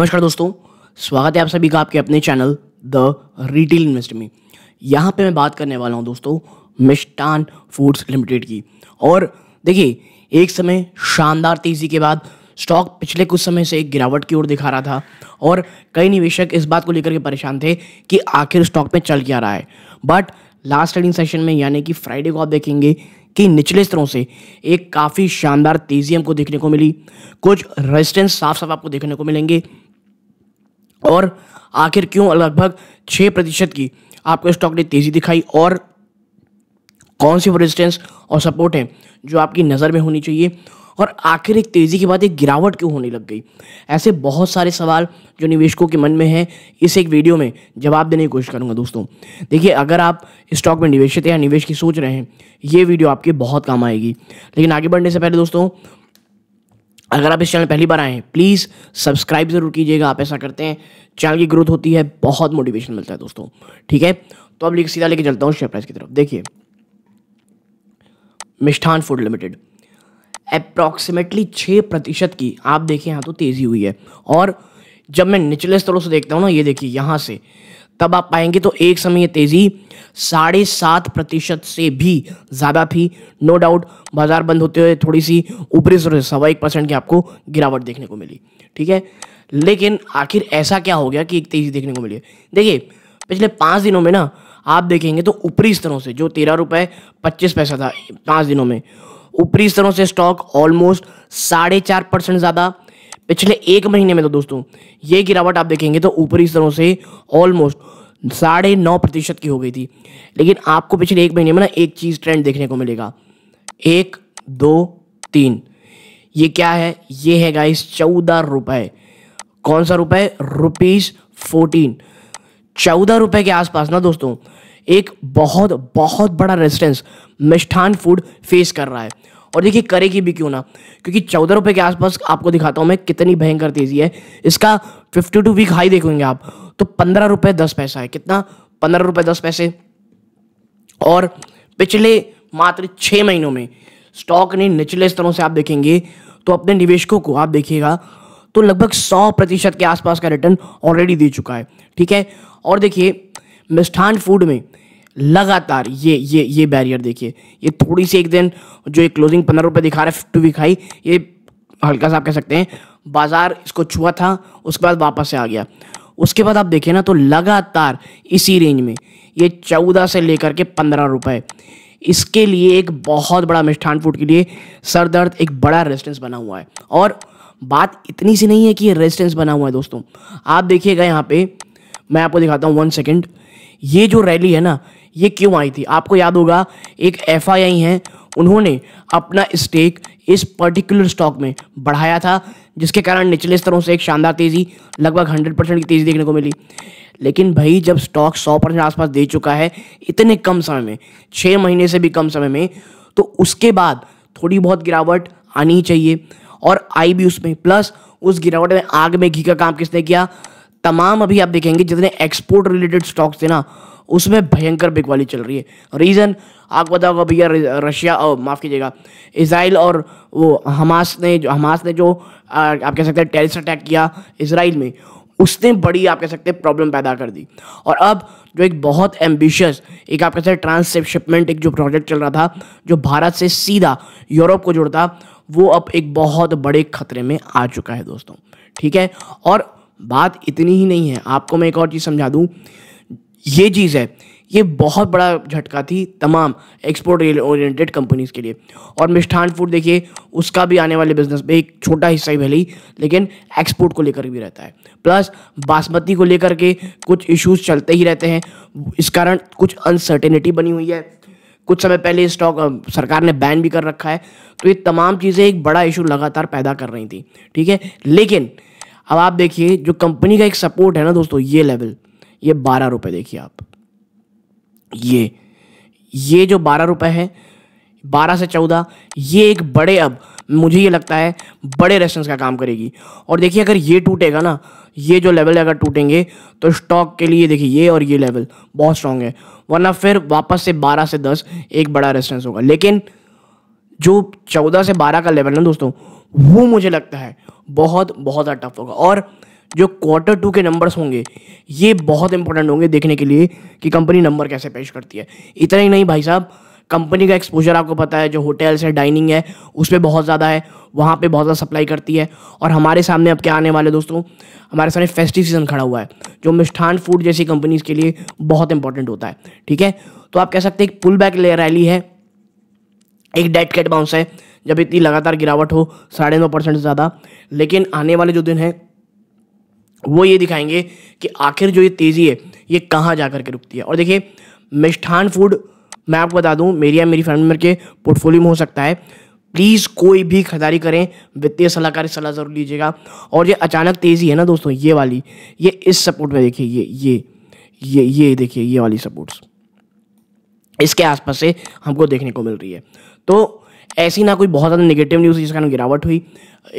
नमस्कार दोस्तों स्वागत है आप सभी का आपके अपने चैनल द रिटेल इन्वेस्ट में यहाँ पे मैं बात करने वाला हूँ दोस्तों मिष्टान फूड्स लिमिटेड की और देखिए एक समय शानदार तेज़ी के बाद स्टॉक पिछले कुछ समय से एक गिरावट की ओर दिखा रहा था और कई निवेशक इस बात को लेकर के परेशान थे कि आखिर स्टॉक में चल क्या रहा है बट लास्ट ट्रेडिंग सेशन में यानी कि फ्राइडे को आप देखेंगे कि निचले स्तरों से एक काफ़ी शानदार तेज़ी हमको देखने को मिली कुछ रेजिस्टेंस साफ साफ आपको देखने को मिलेंगे और आखिर क्यों लगभग छः प्रतिशत की आपको स्टॉक ने तेज़ी दिखाई और कौन सी रेजिस्टेंस और सपोर्ट है जो आपकी नज़र में होनी चाहिए और आखिर एक तेज़ी के बाद एक गिरावट क्यों होने लग गई ऐसे बहुत सारे सवाल जो निवेशकों के मन में हैं इस एक वीडियो में जवाब देने की कोशिश करूंगा दोस्तों देखिए अगर आप स्टॉक में निवेशित या निवेश की सोच रहे हैं ये वीडियो आपके बहुत काम आएगी लेकिन आगे बढ़ने से पहले दोस्तों अगर आप इस चैनल पहली बार आए हैं प्लीज़ सब्सक्राइब ज़रूर कीजिएगा आप ऐसा करते हैं चैनल की ग्रोथ होती है बहुत मोटिवेशन मिलता है दोस्तों ठीक है तो अब सीधा लेके चलता हूँ शेयर प्राइस की तरफ देखिए मिष्ठान फूड लिमिटेड अप्रॉक्सीमेटली छः प्रतिशत की आप देखिए यहाँ तो तेज़ी हुई है और जब मैं निचले स्तरों से देखता हूँ ना ये देखिए यहाँ से तब आप पाएंगे तो एक समय तेजी साढ़े सात प्रतिशत से भी ज़्यादा थी नो डाउट बाजार बंद होते हुए थोड़ी सी ऊपरी से सवा एक परसेंट की आपको गिरावट देखने को मिली ठीक है लेकिन आखिर ऐसा क्या हो गया कि एक तेज़ी देखने को मिली देखिए पिछले पांच दिनों में ना आप देखेंगे तो ऊपरी स्तरों से जो तेरह रुपए पच्चीस पैसा था पांच दिनों में ऊपरी स्तरों से स्टॉक ऑलमोस्ट साढ़े चार परसेंट ज़्यादा पिछले एक महीने में तो दोस्तों ये गिरावट आप देखेंगे तो ऊपरी स्तरों से ऑलमोस्ट साढ़े नौ प्रतिशत की हो गई थी लेकिन आपको पिछले एक महीने में ना एक चीज़ ट्रेंड देखने को मिलेगा एक दो तीन ये क्या है ये है गाइस चौदह रुपए कौन सा रुपए रुपीज फोर्टीन चौदह रुपए के आसपास ना दोस्तों एक बहुत बहुत बड़ा रेजिस्टेंस मिष्ठान फूड फेस कर रहा है और देखिए करेगी भी क्यों ना क्योंकि चौदह रुपये के आसपास आपको दिखाता हूँ मैं कितनी भयंकर तेज़ी है इसका फिफ्टी टू वीक हाई देखेंगे आप तो पंद्रह रुपये दस पैसा है कितना पंद्रह रुपये दस पैसे और पिछले मात्र छः महीनों में स्टॉक ने निचले स्तरों से आप देखेंगे तो अपने निवेशकों को आप देखिएगा तो लगभग सौ प्रतिशत के आसपास का रिटर्न ऑलरेडी दे चुका है ठीक है और देखिए मिष्ठान फूड में लगातार ये ये ये बैरियर देखिए ये थोड़ी सी एक दिन जो ये क्लोजिंग पंद्रह रुपये दिखा रहा है फिफ्टी वीक हाई ये हल्का सा आप कह सकते हैं बाज़ार इसको छुआ था उसके बाद वापस से आ गया उसके बाद आप देखें ना तो लगातार इसी रेंज में ये चौदह से लेकर के पंद्रह रुपये इसके लिए एक बहुत बड़ा मिष्ठान फूड के लिए सर दर्द एक बड़ा रेजिस्टेंस बना हुआ है और बात इतनी सी नहीं है कि ये रेजिस्टेंस बना हुआ है दोस्तों आप देखिएगा यहाँ पे मैं आपको दिखाता हूँ वन सेकेंड ये जो रैली है ना ये क्यों आई थी आपको याद होगा एक एफ है उन्होंने अपना स्टेक इस पर्टिकुलर स्टॉक में बढ़ाया था जिसके कारण निचले स्तरों से एक शानदार तेज़ी लगभग हंड्रेड परसेंट की तेज़ी देखने को मिली लेकिन भाई जब स्टॉक सौ परसेंट आसपास दे चुका है इतने कम समय में छः महीने से भी कम समय में तो उसके बाद थोड़ी बहुत गिरावट आनी चाहिए और आई भी उसमें प्लस उस गिरावट में आग में घी का काम किसने किया तमाम अभी आप देखेंगे जितने एक्सपोर्ट रिलेटेड स्टॉक्स थे ना उसमें भयंकर बिकवाली चल रही है रीज़न आपको पता होगा भैया रशिया और माफ़ कीजिएगा इसराइल और वो हमास ने जो हमास ने जो आ, आप कह सकते हैं टेरिस अटैक किया इसराइल में उसने बड़ी आप कह सकते हैं प्रॉब्लम पैदा कर दी और अब जो एक बहुत एम्बिशियस एक आप कह सकते हैं शिपमेंट एक जो प्रोजेक्ट चल रहा था जो भारत से सीधा यूरोप को जुड़ता वो अब एक बहुत बड़े खतरे में आ चुका है दोस्तों ठीक है और बात इतनी ही नहीं है आपको मैं एक और चीज़ समझा दूँ ये चीज़ है ये बहुत बड़ा झटका थी तमाम एक्सपोर्ट ओरिएंटेड कंपनीज़ के लिए और मिष्ठान फूड देखिए उसका भी आने वाले बिजनेस में एक छोटा हिस्सा ही भले ही लेकिन एक्सपोर्ट को लेकर भी रहता है प्लस बासमती को लेकर के कुछ इश्यूज चलते ही रहते हैं इस कारण कुछ अनसर्टेनिटी बनी हुई है कुछ समय पहले स्टॉक सरकार ने बैन भी कर रखा है तो ये तमाम चीज़ें एक बड़ा इशू लगातार पैदा कर रही थी ठीक है लेकिन अब आप देखिए जो कंपनी का एक सपोर्ट है ना दोस्तों ये लेवल ये बारह रुपये देखिए आप ये ये जो बारह रुपये है बारह से चौदह ये एक बड़े अब मुझे ये लगता है बड़े रेस्टेंस का काम करेगी और देखिए अगर ये टूटेगा ना ये जो लेवल है अगर टूटेंगे तो स्टॉक के लिए देखिए ये और ये लेवल बहुत स्ट्रांग है वरना फिर वापस से बारह से दस एक बड़ा रेस्टेंस होगा लेकिन जो चौदह से बारह का लेवल है दोस्तों वो मुझे लगता है बहुत बहुत ज़्यादा टफ होगा और जो क्वार्टर टू के नंबर्स होंगे ये बहुत इंपॉर्टेंट होंगे देखने के लिए कि कंपनी नंबर कैसे पेश करती है इतना ही नहीं भाई साहब कंपनी का एक्सपोजर आपको पता है जो होटल्स है डाइनिंग है उस पर बहुत ज़्यादा है वहाँ पे बहुत ज़्यादा सप्लाई करती है और हमारे सामने अब क्या आने वाले दोस्तों हमारे सामने फेस्टिव सीज़न खड़ा हुआ है जो मिष्ठान फूड जैसी कंपनीज़ के लिए बहुत इंपॉर्टेंट होता है ठीक है तो आप कह सकते हैं एक पुल बैक रैली है एक डेड कैट बाउंस है जब इतनी लगातार गिरावट हो साढ़े नौ परसेंट से ज़्यादा लेकिन आने वाले जो दिन हैं वो ये दिखाएंगे कि आखिर जो ये तेज़ी है ये कहाँ जा कर के रुकती है और देखिए मिष्ठान फूड मैं आपको बता दूँ मेरी या मेरी फैमिली मेम्बर के पोर्टफोलियो में हो सकता है प्लीज़ कोई भी खरीदारी करें वित्तीय सलाहकार सलाह ज़रूर लीजिएगा और ये अचानक तेज़ी है ना दोस्तों ये वाली ये इस सपोर्ट में देखिए ये ये ये ये देखिए ये वाली सपोर्ट्स इसके आसपास से हमको देखने को मिल रही है तो ऐसी ना कोई बहुत ज़्यादा नेगेटिव न्यूज़ जिसका कारण गिरावट हुई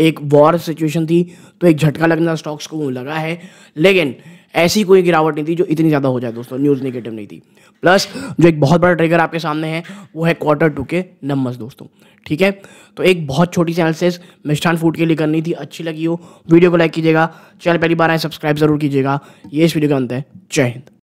एक वॉर सिचुएशन थी तो एक झटका लगना स्टॉक्स को लगा है लेकिन ऐसी कोई गिरावट नहीं थी जो इतनी ज़्यादा हो जाए दोस्तों न्यूज़ नेगेटिव नहीं थी प्लस जो एक बहुत बड़ा ट्रिगर आपके सामने है वो है क्वार्टर टू के नंबर्स दोस्तों ठीक है तो एक बहुत छोटी चैनल से मिष्ठान फूड के लिए करनी थी अच्छी लगी हो वीडियो को लाइक कीजिएगा चैनल पहली बार आए सब्सक्राइब जरूर कीजिएगा ये इस वीडियो का अंत है जय हिंद